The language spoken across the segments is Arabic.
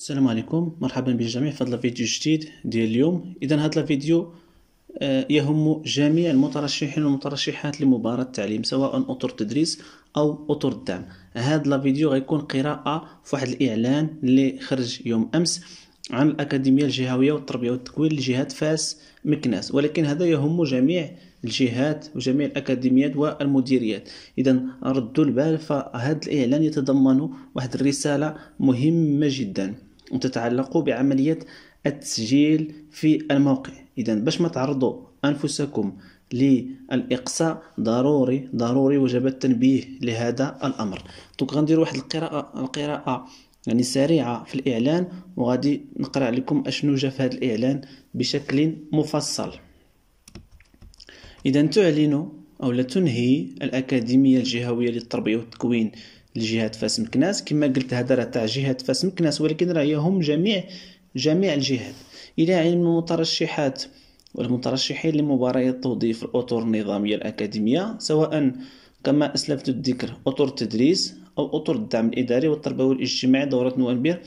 السلام عليكم مرحبا بالجميع في هذا الفيديو الجديد ديال اليوم اذا هذا الفيديو آه، يهم جميع المترشحين والمترشحات لمباراة التعليم سواء أطر التدريس أو أطر الدعم هذا الفيديو غيكون قراءة في واحد الإعلان اللي خرج يوم أمس عن الأكاديمية الجهوية والتربية والتكوين لجهة فاس مكناس ولكن هذا يهم جميع الجهات وجميع الأكاديميات والمديريات إذا ردوا البال فهذا الإعلان يتضمن واحد الرسالة مهمة جداً وتتعلق بعملية التسجيل في الموقع إذا باش ما تعرضوا أنفسكم للإقصاء ضروري ضروري وجب التنبيه لهذا الأمر دوك غندير واحد القراءة القراءة يعني سريعة في الإعلان وغادي نقرأ لكم أشنو جا في هذا الإعلان بشكل مفصل إذا تعلن أو لا تنهي الأكاديمية الجهوية للتربية والتكوين لجهه فاس مكناس كما قلت هذا راه تاع جهه فاس مكناس ولكن راه يهم جميع جميع الجهات الى علم المترشحات والمترشحين لمباريات توظيف الأطر النظامية الأكاديمية سواء كما أسلفت الذكر أطر التدريس أو أطر الدعم الإداري والتربوي الاجتماعي دورة نوفمبر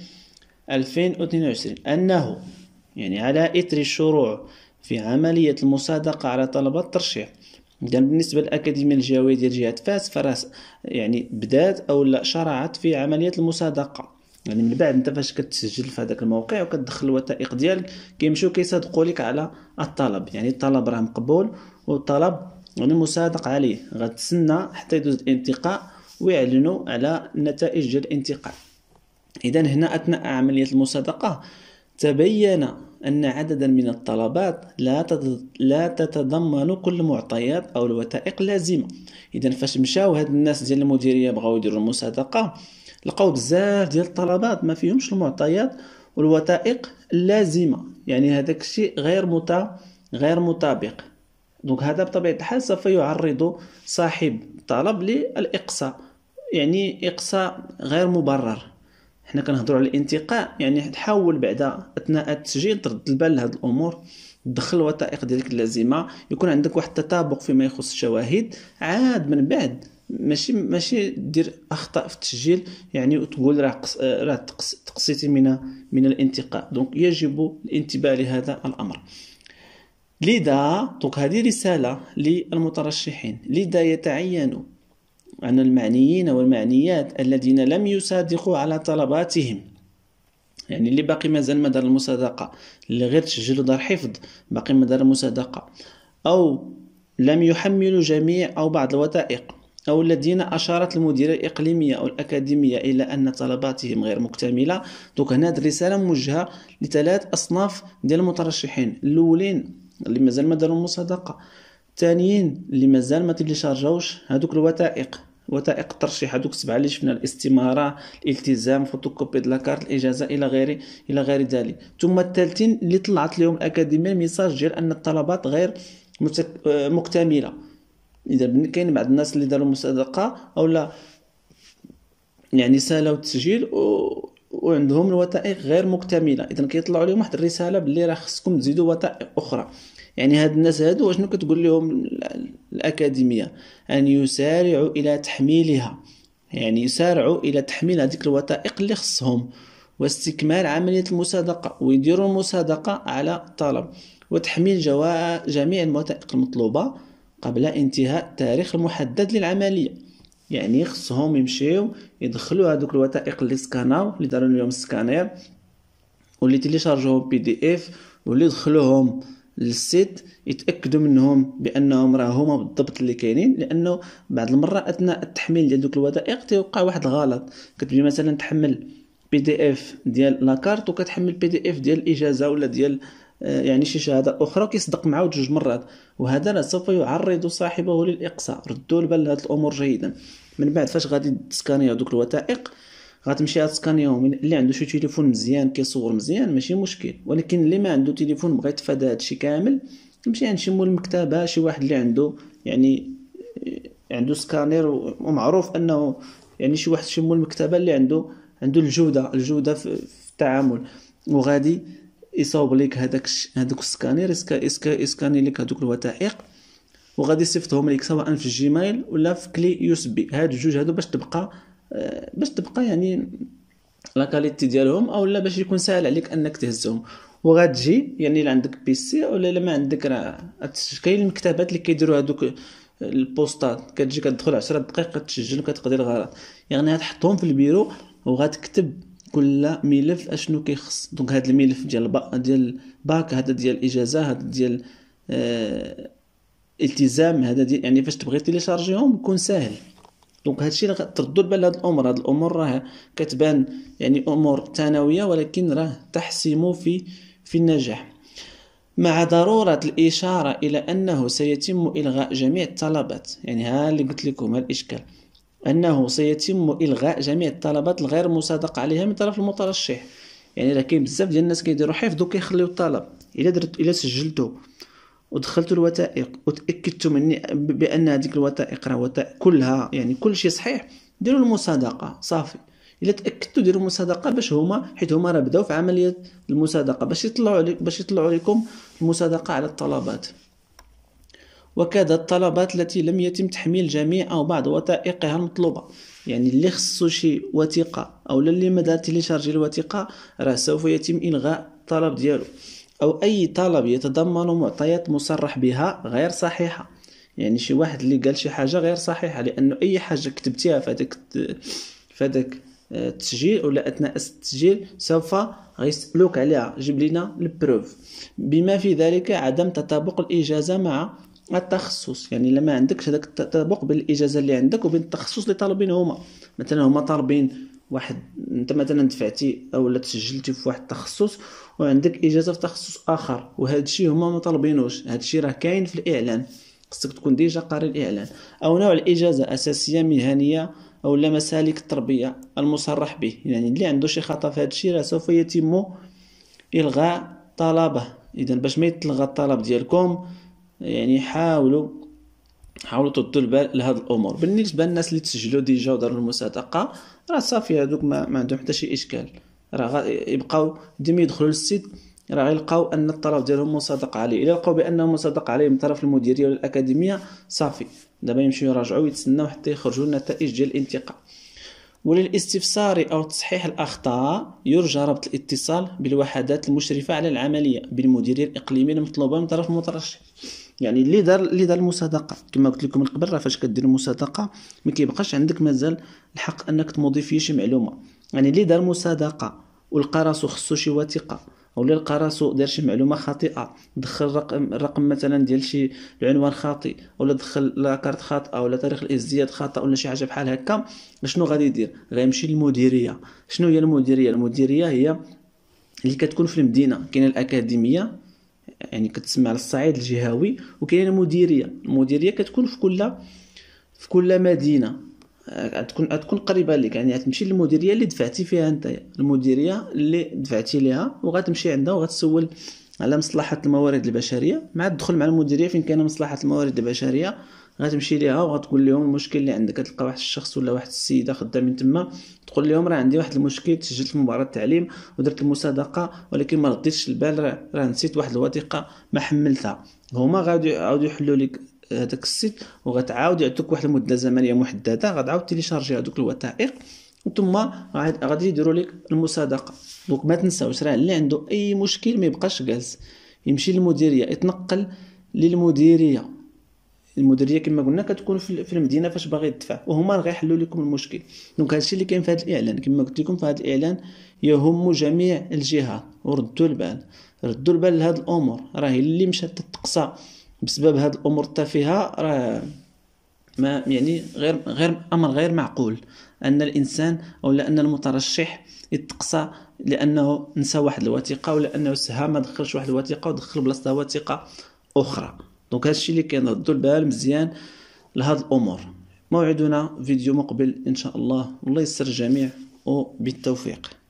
2022 أنه يعني على إثر الشروع في عملية المصادقة على طلبة الترشيح اذا بالنسبه للاكاديميه الجهويه ديال جهه فاس فراس يعني بدات او لا شرعت في عمليه المصادقه يعني من بعد انت فاش كتسجل في هذاك الموقع وكتدخل الوثائق ديالك كيمشيو كيصادقوا لك على الطلب يعني الطلب راه مقبول والطلب يعني مصادق عليه غتسنى حتى يدوز الانتقاء ويعلنوا على النتائج ديال الانتقاء اذا هنا اثناء عمليه المصادقه تبين أن عددا من الطلبات لا تتضمن كل معطيات أو الوثائق اللازمة إذا فاش مشاو هاد الناس ديال المديرية بغاو يديروا المصادقة لقاو بزاف ديال الطلبات ما فيهمش المعطيات والوثائق اللازمة يعني هذاك الشيء غير متا غير مطابق دونك هذا بطبيعة الحال سوف يعرض صاحب الطلب للإقصاء يعني إقصاء غير مبرر حنا كنهضروا على الانتقاء يعني تحاول بعدا اثناء التسجيل ترد البال لهاد الامور دخل الوثائق ديالك اللازمه يكون عندك واحد التطابق فيما يخص الشواهد عاد من بعد ماشي ماشي دير اخطاء في التسجيل يعني وتقول راه راه تقصيتي من من الانتقاء دونك يجب الانتباه لهذا الامر لذا دونك هذه رساله للمترشحين لذا يتعين أن المعنيين والمعنيات الذين لم يصادقوا على طلباتهم يعني اللي باقي مازال ما دار المصادقة اللي غير تسجل دار حفظ باقي ما دار المصادقة أو لم يحملوا جميع أو بعض الوثائق أو الذين أشارت المديرة الإقليمية أو الأكاديمية إلى أن طلباتهم غير مكتملة دوك هنا هاد الرسالة موجهة لثلاث أصناف ديال المترشحين الأولين اللي مازال ما داروا المصادقة الثانيين اللي مازال ما تيليشارجاوش هذوك هادوك الوثائق وثائق الترشيح هذوك السبعه اللي شفنا الاستماره الالتزام فوتوكوبي د لاكارت الاجازه الى غير الى غير ذلك ثم الثالثين اللي طلعت لهم الاكاديميه الميساج ديال ان الطلبات غير متك... آه، مكتمله اذا كاين بعض الناس اللي داروا مسابقه اولا يعني سالوا التسجيل و وعندهم الوثائق غير مكتمله اذا كيطلعوا لهم واحد الرساله باللي راه خصكم تزيدوا وثائق اخرى يعني هاد الناس هادو شنو كتقول لهم الاكاديميه ان يسارعوا الى تحميلها يعني يسارعوا الى تحميل هذيك الوثائق اللي خصهم واستكمال عمليه المصادقه ويديروا المصادقه على الطلب وتحميل جميع الوثائق المطلوبه قبل انتهاء التاريخ المحدد للعمليه يعني خصهم يمشيو يدخلوا هذوك الوثائق اللي سكاناو اللي داروا لهم السكانير واللي تيليشارجوهم بي دي اف واللي دخلوهم للسيت يتاكدوا منهم بانهم راه هما بالضبط اللي كاينين لانه بعض المره اثناء التحميل ديال دوك الوثائق تيوقع واحد الغلط كتبغي مثلا تحمل بي دي اف ديال لاكارت وكتحمل بي دي اف ديال الاجازه ولا ديال آه، يعني شي شهاده اخرى وكيصدق معه جوج مرات وهذا سوف يعرض صاحبه للاقصاء ردوا البال لهاد الامور جيدا من بعد فاش غادي تسكانيا دوك الوثائق غتمشي تسكانيهم اللي عنده شي تليفون مزيان كيصور مزيان ماشي مشكل ولكن اللي ما عنده تليفون بغى يتفادى هادشي كامل يمشي عند شي مول المكتبه شي واحد اللي عنده يعني آه، عنده سكانير ومعروف انه يعني شي واحد شي مول المكتبه اللي عنده عنده الجوده الجوده في التعامل وغادي يصاوب لك هذاك هذوك السكانير يسكاني لك هذوك الوثائق وغادي يصيفطهم لك سواء في الجيميل ولا في كلي يو اس بي هاد الجوج هادو باش تبقى آه، باش تبقى يعني لا كاليتي ديالهم او لا باش يكون سهل عليك انك تهزهم وغتجي يعني الا عندك بيسي ولا الا ما عندك راه كاين المكتبات اللي كيديروا هذوك آه، البوستات كتجي كتدخل 10 دقائق كتسجل كتقضي الغرض يعني غتحطهم في البيرو وغتكتب كل ملف اشنو كيخص دونك هذا الملف ديال با ديال باك هذا ديال اجازه هذا ديال آه التزام هذا ديال يعني فاش تبغي تيليشارجيهم يكون ساهل دونك هادشي اللي تردوا البال هاد الامور هاد الامور راه كتبان يعني امور ثانويه ولكن راه تحسم في في النجاح مع ضرورة الإشارة إلى أنه سيتم إلغاء جميع الطلبات يعني ها اللي قلت لكم الإشكال أنه سيتم إلغاء جميع الطلبات الغير مصادق عليها من طرف المترشح يعني راه كاين بزاف ديال الناس كيديروا حفظ وكيخليو الطلب الا درت الا سجلتو ودخلت الوثائق وتاكدت مني بان هذيك الوثائق راه وثائق كلها يعني كل شيء صحيح ديروا المصادقه صافي الا تاكدتوا ديروا المصادقه باش هما حيت هما راه بداو في عمليه المصادقه باش يطلعوا باش يطلعوا لكم المصادقه على الطلبات وكذا الطلبات التي لم يتم تحميل جميع أو بعض وثائقها المطلوبة يعني اللي خصو شي وثيقة أو اللي ما دار تيليشارجي الوثيقة راه سوف يتم إلغاء الطلب ديالو أو أي طلب يتضمن معطيات مصرح بها غير صحيحة يعني شي واحد اللي قال شي حاجة غير صحيحة لأنه أي حاجة كتبتيها فهداك فهداك آه، التسجيل ولا اثناء التسجيل سوف غيسالوك عليها جيب لنا البروف بما في ذلك عدم تطابق الاجازه مع التخصص يعني لما عندكش هذاك التطابق بين الاجازه اللي عندك وبين التخصص اللي طالبين هما مثلا هما طالبين واحد انت مثلا دفعتي او تسجلتي في واحد التخصص وعندك اجازه في تخصص اخر وهذا الشيء هما ما طالبينوش هذا الشيء راه كاين في الاعلان خصك تكون ديجا قاري الاعلان او نوع الاجازه اساسيه مهنيه او لا مسالك التربيه المصرح به يعني اللي عنده شي خطا في هذا الشيء راه سوف يتم الغاء طلبه اذا باش ما يتلغى الطلب ديالكم يعني حاولوا حاولوا تردوا البال لهاد الامور بالنسبه للناس اللي تسجلوا ديجا وداروا المسابقه راه صافي هذوك ما, ما عندهم حتى شي اشكال راه يبقاو ديما يدخلوا للسيت راه غيلقاو ان الطرف ديالهم مصادق عليه الا لقاو بانه مصادق عليه من طرف المديريه ولا الاكاديميه صافي دابا يمشيو يراجعوا ويتسناو حتى يخرجوا النتائج ديال الانتقاء وللاستفسار او تصحيح الاخطاء يرجى ربط الاتصال بالوحدات المشرفه على العمليه بالمديريه الاقليميه المطلوبه من طرف المترشح يعني اللي دار اللي دار المصادقه كما قلت لكم من قبل راه فاش كدير المصادقه ما كيبقاش عندك مازال الحق انك فيه شي معلومه يعني اللي دار مصادقه ولقى راسو خصو شي وثيقه ولا لقى راسو دار شي معلومه خاطئه دخل رقم الرقم مثلا ديال شي العنوان خاطئ ولا دخل لاكارت خاطئه ولا تاريخ الازدياد خاطئ ولا شي حاجه بحال هكا شنو غادي يدير غيمشي للمديريه شنو هي المديريه المديريه هي اللي كتكون في المدينه كاينه الاكاديميه يعني كتسمى على الصعيد الجهوي وكاينه مديريه المديريه كتكون في كل في كل مدينه آه، تكون تكون قريبه لك يعني غتمشي للمديريه اللي دفعتي فيها انت المديريه اللي دفعتي ليها وغتمشي عندها وغتسول على مصلحه الموارد البشريه مع الدخول مع المديريه فين كاينه مصلحه الموارد البشريه غتمشي ليها وغتقول لهم المشكل اللي عندك كتلقى واحد الشخص ولا واحد السيده خدامين تما تقول لهم راه عندي واحد المشكل تسجلت في مباراه التعليم ودرت المصادقه ولكن ما رديتش البال راه نسيت واحد الوثيقه ما حملتها هما غادي يعاودوا يحلوا لك هذاك السيت وغتعاود يعطوك واحد المده زمنيه محدده غتعاود تيليشارجي هذوك الوثائق ثم غادي يديروا لك المصادقه دونك ما تنساوش راه اللي عنده اي مشكل ما يبقاش جالس يمشي للمديريه يتنقل للمديريه المديريه كما قلنا كتكون في المدينه فاش باغي تدفع وهما اللي غيحلوا لكم المشكل دونك هادشي اللي كاين في هذا الاعلان كما قلت لكم في هذا الاعلان يهم جميع الجهات وردوا البال ردوا البال لهاد الامور راه اللي مشات تتقصى بسبب هاد الامور التافهه راه ما يعني غير غير امر غير معقول ان الانسان او ان المترشح يتقصى لانه نسى واحد الوثيقه ولا انه سهى ما دخلش واحد الوثيقه ودخل بلاصتها وثيقه اخرى دونك هادشي اللي كاين ردوا البال مزيان لهاد الامور موعدنا فيديو مقبل ان شاء الله الله يسر الجميع وبالتوفيق